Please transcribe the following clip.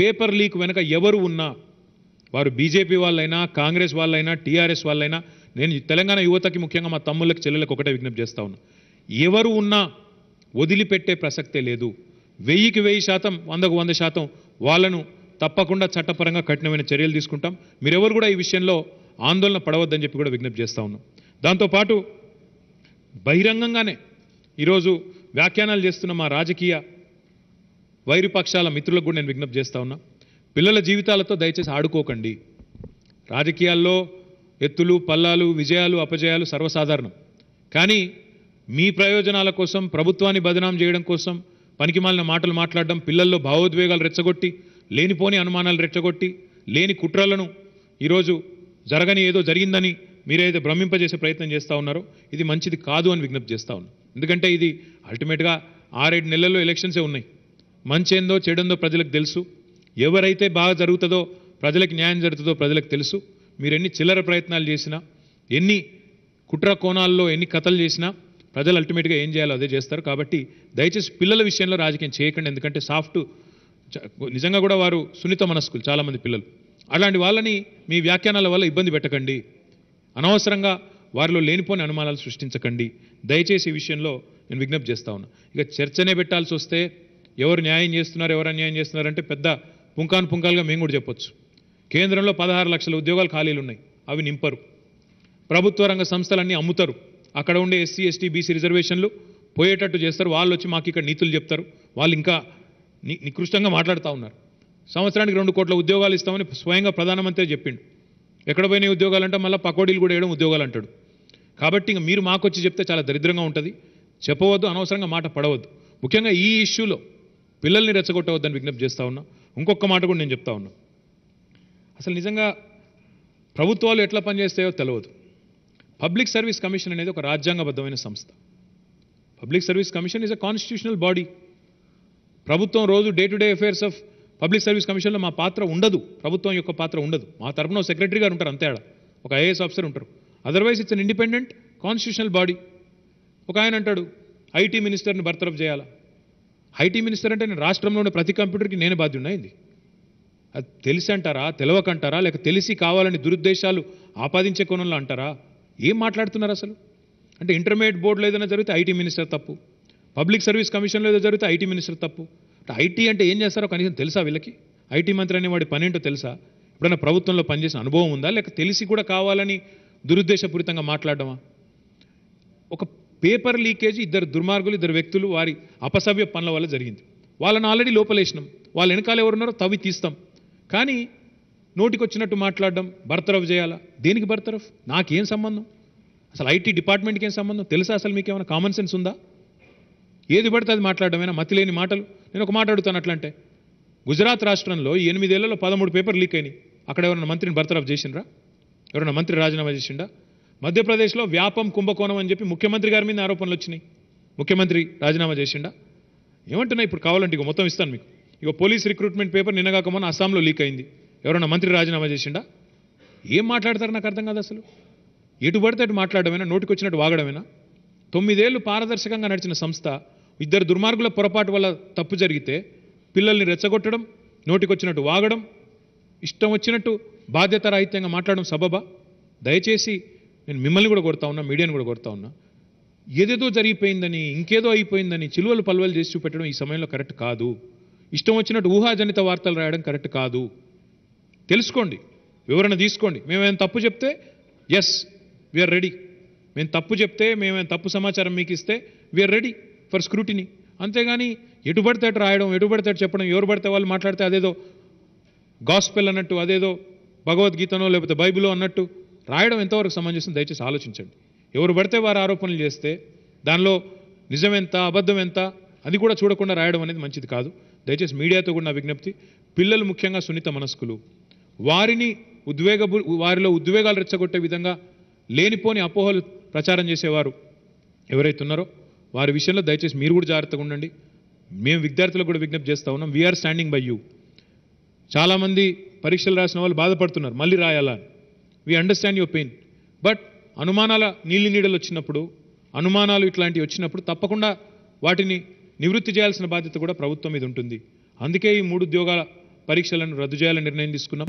paper leak వెనక ఎవరు ఉన్నా వారు బీజేపీ వాళ్ళైనా కాంగ్రెస్ వాళ్ళైనా టీఆర్ఎస్ వాళ్ళైనా నేను తెలంగాణ యువతకి ముఖ్యంగా మా తమ్ముళ్ళకి చెల్లెలకు ఒకటే విజ్ఞప్తి చేస్తా ఉన్నా ఎవరు ఉన్నా వదిలిపెట్టే ప్రసక్తే లేదు వెయ్యికి వెయ్యి శాతం వందకు వంద శాతం వాళ్ళను తప్పకుండా చట్టపరంగా కఠినమైన చర్యలు తీసుకుంటాం మీరెవరు కూడా ఈ విషయంలో ఆందోళన పడవద్దని చెప్పి కూడా విజ్ఞప్తి చేస్తా ఉన్నాం దాంతోపాటు బహిరంగంగానే ఈరోజు వ్యాఖ్యానాలు చేస్తున్న మా రాజకీయ వైరు పక్షాల మిత్రులకు కూడా నేను విజ్ఞప్తి చేస్తా ఉన్నా పిల్లల జీవితాలతో దయచేసి ఆడుకోకండి రాజకీయాల్లో ఎత్తులు పల్లాలు విజయాలు అపజయాలు సర్వసాధారణం కానీ మీ ప్రయోజనాల కోసం ప్రభుత్వాన్ని బదనాం చేయడం కోసం పనికిమాలిన మాటలు మాట్లాడడం పిల్లల్లో భావోద్వేగాలు రెచ్చగొట్టి లేనిపోని అనుమానాలు రెచ్చగొట్టి లేని కుట్రలను ఈరోజు జరగని ఏదో జరిగిందని మీరేదో భ్రమింపజేసే ప్రయత్నం చేస్తూ ఉన్నారో ఇది మంచిది కాదు అని విజ్ఞప్తి చేస్తూ ఉన్నాను ఎందుకంటే ఇది అల్టిమేట్గా ఆరేడు నెలల్లో ఎలక్షన్సే ఉన్నాయి మంచేందో చెడుందో ప్రజలకు తెలుసు ఎవరైతే బాగా జరుగుతుందో ప్రజలకు న్యాయం జరుగుతుందో ప్రజలకు తెలుసు మీరు ఎన్ని చిల్లర ప్రయత్నాలు చేసినా ఎన్ని కుట్ర కోణాల్లో ఎన్ని కథలు చేసినా ప్రజలు అల్టిమేట్గా ఏం చేయాలో అదే చేస్తారు కాబట్టి దయచేసి పిల్లల విషయంలో రాజకీయం చేయకండి ఎందుకంటే సాఫ్ట్ నిజంగా కూడా వారు సున్నిత మనస్కులు చాలామంది పిల్లలు అలాంటి వాళ్ళని మీ వ్యాఖ్యానాల వల్ల ఇబ్బంది పెట్టకండి అనవసరంగా వారిలో లేనిపోని అనుమానాలు సృష్టించకండి దయచేసి ఈ విషయంలో నేను విజ్ఞప్తి చేస్తా ఉన్నా ఇక చర్చనే పెట్టాల్సి వస్తే ఎవరు న్యాయం చేస్తున్నారు ఎవరు అన్యాయం చేస్తున్నారంటే పెద్ద పుంకాను పుంకాలుగా మేము కూడా చెప్పొచ్చు కేంద్రంలో పదహారు లక్షల ఉద్యోగాలు ఖాళీలు ఉన్నాయి అవి నింపరు ప్రభుత్వ రంగ సంస్థలన్నీ అమ్ముతారు అక్కడ ఉండే ఎస్సీ ఎస్టీ బీసీ రిజర్వేషన్లు పోయేటట్టు చేస్తారు వాళ్ళు వచ్చి మాకు ఇక్కడ నీతులు చెప్తారు వాళ్ళు ఇంకా నికృష్టంగా మాట్లాడుతూ ఉన్నారు సంవత్సరానికి రెండు కోట్ల ఉద్యోగాలు ఇస్తామని స్వయంగా ప్రధానమంత్రి చెప్పిండు ఎక్కడ పోయిన ఉద్యోగాలు అంటే మళ్ళీ పకోడీలు కూడా వేయడం ఉద్యోగాలు అంటాడు కాబట్టి ఇంకా మీరు మాకొచ్చి చెప్తే చాలా దరిద్రంగా ఉంటుంది చెప్పవద్దు అనవసరంగా మాట పడవద్దు ముఖ్యంగా ఈ ఇష్యూలో పిల్లల్ని రెచ్చగొట్టవద్దని విజ్ఞప్తి చేస్తూ ఉన్నా ఇంకొక మాట కూడా నేను చెప్తా ఉన్నా అసలు నిజంగా ప్రభుత్వాలు ఎట్లా పనిచేస్తాయో తెలియదు పబ్లిక్ సర్వీస్ కమిషన్ అనేది ఒక రాజ్యాంగబద్ధమైన సంస్థ public service commission is a constitutional body ప్రభుత్వం రోజు day to day affairs of public service కమిషన్లో మా పాత్ర ఉండదు ప్రభుత్వం యొక్క పాత్ర ఉండదు మా తరఫున సెక్రటరీ గారు ఉంటారు అంతేడా ఒక ఐఏఎస్ ఆఫీసర్ ఉంటారు otherwise it's an independent constitutional body ఒక ఆయన అంటాడు ఐటీ మినిస్టర్ని బర్తరఫ్ చేయాలా ఐటీ మినిస్టర్ అంటే నేను రాష్ట్రంలోని ప్రతి కంప్యూటర్కి నేను ఉన్నాయింది అది తెలిసి అంటారా తెలవకంటారా లేక తెలిసి కావాలని దురుద్దేశాలు ఆపాదించే కోణంలో అంటారా ఏం మాట్లాడుతున్నారు అసలు అంటే ఇంటర్మీడియట్ బోర్డులో ఏదైనా జరిగితే ఐటీ మినిస్టర్ తప్పు పబ్లిక్ సర్వీస్ కమిషన్లో ఏదో జరిగితే ఐటీ మినిస్టర్ తప్పు ఐటీ అంటే ఏం చేస్తారో కనీసం తెలుసా వీళ్ళకి ఐటీ మంత్రి అనే వాడి పనేంటో తెలుసా ఎప్పుడైనా ప్రభుత్వంలో పనిచేసిన అనుభవం ఉందా లేక తెలిసి కూడా కావాలని దురుద్దేశపూరితంగా మాట్లాడడమా ఒక పేపర్ లీకేజ్ ఇద్దరు దుర్మార్గులు ఇద్దరు వ్యక్తులు వారి అపసవ్య పనుల వల్ల జరిగింది వాళ్ళని ఆల్రెడీ లోపలేసినాం వాళ్ళ వెనకాల ఎవరున్నారో తవి తీస్తాం కానీ నోటికొచ్చినట్టు మాట్లాడడం బర్తరఫ్ చేయాలా దేనికి బర్తరఫ్ నాకేం సంబంధం అసలు ఐటీ డిపార్ట్మెంట్కి ఏం సంబంధం తెలుసా అసలు మీకు ఏమైనా కామన్ సెన్స్ ఉందా ఏది పడితే అది మాట్లాడడమేనా మతిలేని మాటలు నేను ఒక మాట అడుగుతాను అట్లంటే గుజరాత్ రాష్ట్రంలో ఎనిమిదేళ్లలో పదమూడు పేపర్ లీక్ అయినాయి అక్కడ ఎవరైనా మంత్రిని బర్తరఫ్ చేసిండ్రా ఎవరైనా మంత్రి రాజీనామా చేసిండా మధ్యప్రదేశ్లో వ్యాపం కుంభకోణం అని చెప్పి ముఖ్యమంత్రి గారి మీద ఆరోపణలు వచ్చినాయి ముఖ్యమంత్రి రాజీనామా చేసిండా ఏమంటున్నా ఇప్పుడు కావాలంటే ఇక మొత్తం ఇస్తాను మీకు ఇక పోలీస్ రిక్రూట్మెంట్ పేపర్ నిన్నగాక మొన్న అస్సాంలో లీక్ అయింది ఎవరన్నా మంత్రి రాజీనామా చేసిండా ఏం మాట్లాడతారు నాకు అర్థం కాదు అసలు ఎటు పడితే అటు మాట్లాడమేనా నోటికి వచ్చినట్టు వాగడమేనా తొమ్మిదేళ్లు పారదర్శకంగా నడిచిన సంస్థ ఇద్దరు దుర్మార్గుల పొరపాటు వల్ల తప్పు జరిగితే పిల్లల్ని రెచ్చగొట్టడం నోటికొచ్చినట్టు వాగడం ఇష్టం వచ్చినట్టు బాధ్యత రాహిత్యంగా మాట్లాడడం సబబా దయచేసి నేను మిమ్మల్ని కూడా కొడతా ఉన్నా మీడియాని కూడా కొడతా ఉన్నా ఏదేదో జరిగిపోయిందని ఇంకేదో అయిపోయిందని చిలువలు పలువలు చేసి చూపెట్టడం ఈ సమయంలో కరెక్ట్ కాదు ఇష్టం వచ్చినట్టు ఊహాజనిత వార్తలు రాయడం కరెక్ట్ కాదు తెలుసుకోండి వివరణ తీసుకోండి మేమేమైనా తప్పు చెప్తే ఎస్ వీఆర్ రెడీ మేము తప్పు చెప్తే మేమేమైనా తప్పు సమాచారం మీకు ఇస్తే వీఆర్ రెడీ ఫర్ స్క్రూటినీ అంతేగాని ఎటు పడితే రాయడం ఎటు పడితే చెప్పడం ఎవరు పడితే వాళ్ళు మాట్లాడితే అదేదో గాస్పెల్ అన్నట్టు అదేదో భగవద్గీతనో లేకపోతే బైబిలో అన్నట్టు రాయడం ఎంతవరకు సంబంధించిన దయచేసి ఆలోచించండి ఎవరు పడితే వారు ఆరోపణలు చేస్తే దానిలో నిజం ఎంత అబద్ధం ఎంత అది కూడా చూడకుండా రాయడం అనేది మంచిది కాదు దయచేసి మీడియాతో కూడా నా విజ్ఞప్తి పిల్లలు ముఖ్యంగా సున్నిత మనస్కులు వారిని ఉద్వేగ వారిలో ఉద్వేగాలు రెచ్చగొట్టే విధంగా లేనిపోని అపోహలు ప్రచారం చేసేవారు ఎవరైతే ఉన్నారో వారి విషయంలో దయచేసి మీరు కూడా జాగ్రత్తగా ఉండండి మేము విద్యార్థులకు కూడా విజ్ఞప్తి చేస్తూ ఉన్నాం వీఆర్ స్టాండింగ్ బై యూ చాలామంది పరీక్షలు రాసిన వాళ్ళు బాధపడుతున్నారు మళ్ళీ రాయాలని we understand your pain but అనుమానాల నీళ్ళు నీడలు వచ్చినప్పుడు అనుమానాలు ఇట్లాంటివి వచ్చినప్పుడు తప్పకుండా వాటిని నివృత్తి చేయాల్సిన బాధ్యత కూడా ప్రభుత్వం మీద ఉంటుంది అందుకే ఈ మూడు ఉద్యోగాల పరీక్షలను రద్దు చేయాలని నిర్ణయం తీసుకున్నాం